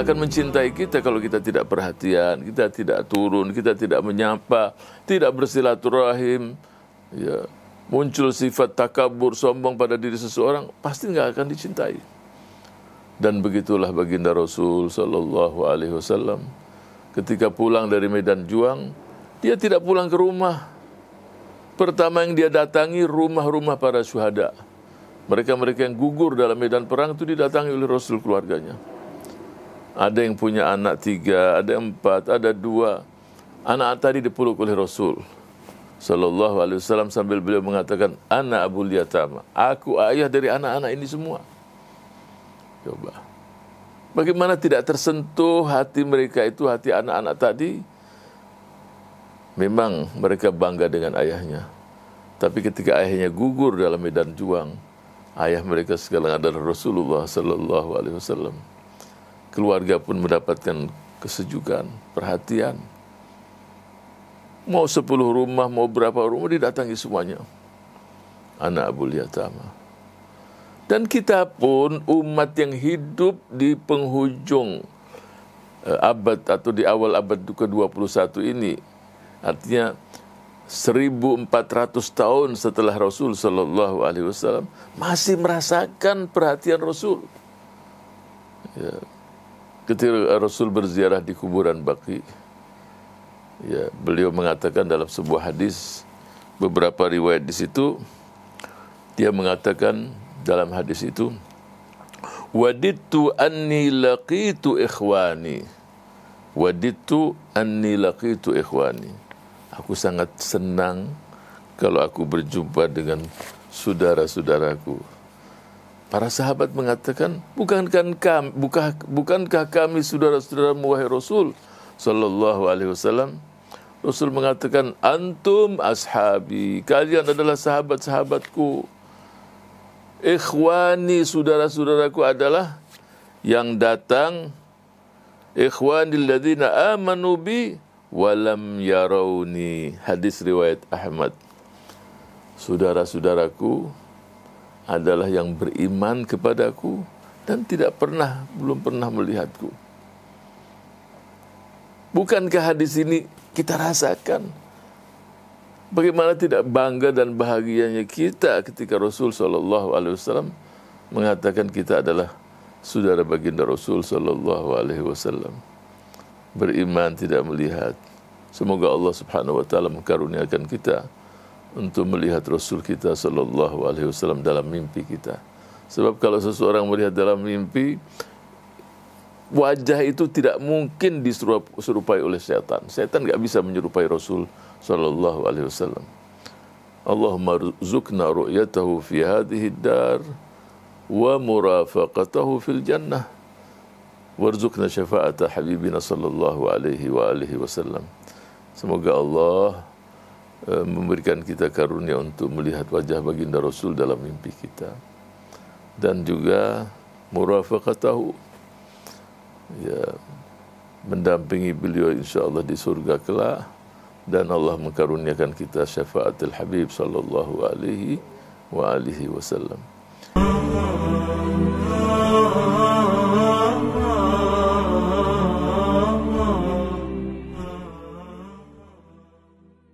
akan mencintai kita kalau kita tidak perhatian, kita tidak turun, kita tidak menyapa, tidak bersilaturahim. Ya, muncul sifat takabur, sombong pada diri seseorang, pasti nggak akan dicintai. Dan begitulah baginda Rasul Sallallahu Alaihi Wasallam ketika pulang dari medan juang, dia tidak pulang ke rumah. Pertama yang dia datangi rumah-rumah para syuhada. Mereka-mereka yang gugur dalam medan perang itu didatangi oleh Rasul keluarganya ada yang punya anak tiga, ada empat, ada dua. Anak tadi dipeluk oleh Rasul. Sallallahu alaihi wasallam sambil beliau mengatakan, anak Abu Yatama. Aku ayah dari anak-anak ini semua. Coba. Bagaimana tidak tersentuh hati mereka itu, hati anak-anak tadi? Memang mereka bangga dengan ayahnya. Tapi ketika ayahnya gugur dalam medan juang, ayah mereka sekarang adalah Rasulullah Sallallahu Alaihi Wasallam keluarga pun mendapatkan kesejukan, perhatian. Mau sepuluh rumah, mau berapa rumah didatangi semuanya. Anak Abu Liatama. Dan kita pun umat yang hidup di penghujung eh, abad atau di awal abad ke-21 ini. Artinya 1400 tahun setelah Rasul Shallallahu Alaihi Wasallam masih merasakan perhatian Rasul. Ya ketika Rasul berziarah di kuburan Baki, ya beliau mengatakan dalam sebuah hadis beberapa riwayat di situ dia mengatakan dalam hadis itu wadittu anni laqitu ikhwani wadittu anni laqitu ikhwani aku sangat senang kalau aku berjumpa dengan saudara-saudaraku Para sahabat mengatakan, bukankah kami, buka, bukankah kami saudara-saudara wahai Rasul sallallahu alaihi wasallam? Rasul mengatakan, antum ashabi, kalian adalah sahabat-sahabatku. Ikhwani saudara-saudaraku adalah yang datang Ikhwani ladzina amanu bi walam yarawni. Hadis riwayat Ahmad. Saudara-saudaraku, adalah yang beriman kepadaku dan tidak pernah belum pernah melihatku. Bukankah hadis ini kita rasakan? Bagaimana tidak bangga dan bahagianya kita ketika Rasul Shallallahu Alaihi Wasallam mengatakan kita adalah saudara baginda Rasul Shallallahu Alaihi Wasallam beriman tidak melihat. Semoga Allah Subhanahu Wa Taala mengkaruniakan kita untuk melihat Rasul kita sallallahu alaihi wasallam dalam mimpi kita. Sebab kalau seseorang melihat dalam mimpi wajah itu tidak mungkin diserupai oleh setan. Setan enggak bisa menyerupai Rasul sallallahu alaihi wasallam. Allahumma zukna ru'yatahu fi hadhihi dar wa murafaqatahu fil jannah. Warzukna syafa'ata habibina sallallahu alaihi wasallam. Semoga Allah Eh, memberikan kita karunia untuk melihat wajah baginda Rasul dalam mimpi kita dan juga murafaqatahu ya mendampingi beliau insyaallah di surga kelak dan Allah mengkaruniakan kita syafaatul habib sallallahu alaihi wa alihi wasallam